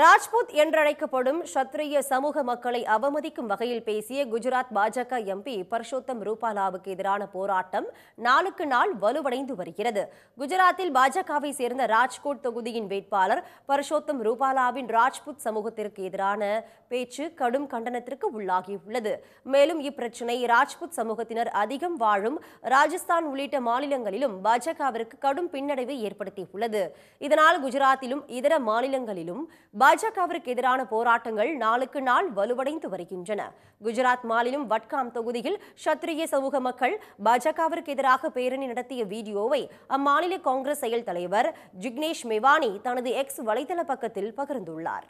ராஜ்புத் என்றழைக்கப்படும் சத்ரிய சமூக மக்களை அவமதிக்கும் வகையில் பேசிய குஜராத் பாஜக எம்பி பர்ஷோத்தம் ரூபாலாவுக்கு எதிரான போராட்டம் நாளுக்கு நாள் வலுவடைந்து வருகிறது குஜராத்தில் பாஜகவை சேர்ந்த ராஜ்கோட் தொகுதியின் வேட்பாளர் பர்ஷோத்தம் ரூபாலாவின் ராஜ்புத் சமூகத்திற்கு எதிரான பேச்சு கடும் கண்டனத்திற்கு உள்ளாகியுள்ளது மேலும் இப்பிரச்சினை ராஜ்புத் சமூகத்தினர் அதிகம் வாழும் ராஜஸ்தான் உள்ளிட்ட மாநிலங்களிலும் பாஜகவிற்கு கடும் பின்னடைவை ஏற்படுத்தியுள்ளது இதனால் குஜராத்திலும் இதர மாநிலங்களிலும் பாஜகவிற்கு எதிரான போராட்டங்கள் நாளுக்கு நாள் வலுவடைந்து வருகின்றன குஜராத் மாநிலம் வட்காம் தொகுதியில் சத்திரிய சமூக மக்கள் பாஜகவிற்கு எதிராக பேரணி நடத்திய வீடியோவை அம்மாநில காங்கிரஸ் செயல் தலைவர் ஜிக்னேஷ் மெவானி தனது எக்ஸ் வலைதள பக்கத்தில் பகிர்ந்துள்ளார்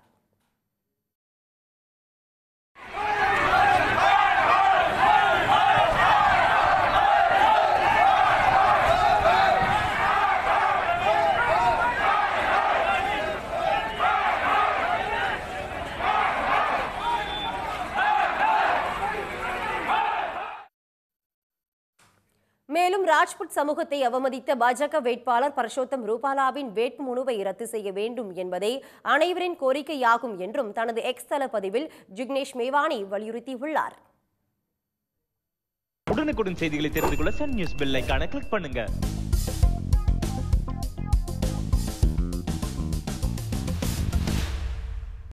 மேலும் ராஜ்புட் சமூகத்தை அவமதித்த பாஜக வேட்பாளர் பரஷோத்தம் ரூபாலாவின் வேட்புமனுவை ரத்து செய்ய வேண்டும் என்பதே அனைவரின் கோரிக்கையாகும் என்றும் தனது எக்ஸ் தள பதிவில் ஜிக்னேஷ் மேவானி வலியுறுத்தியுள்ளார் உடனுக்குடன் செய்திகளை தெரிந்து கொள்ள சன் நியூஸ் பில்லைக்கான கிளிக் பண்ணுங்க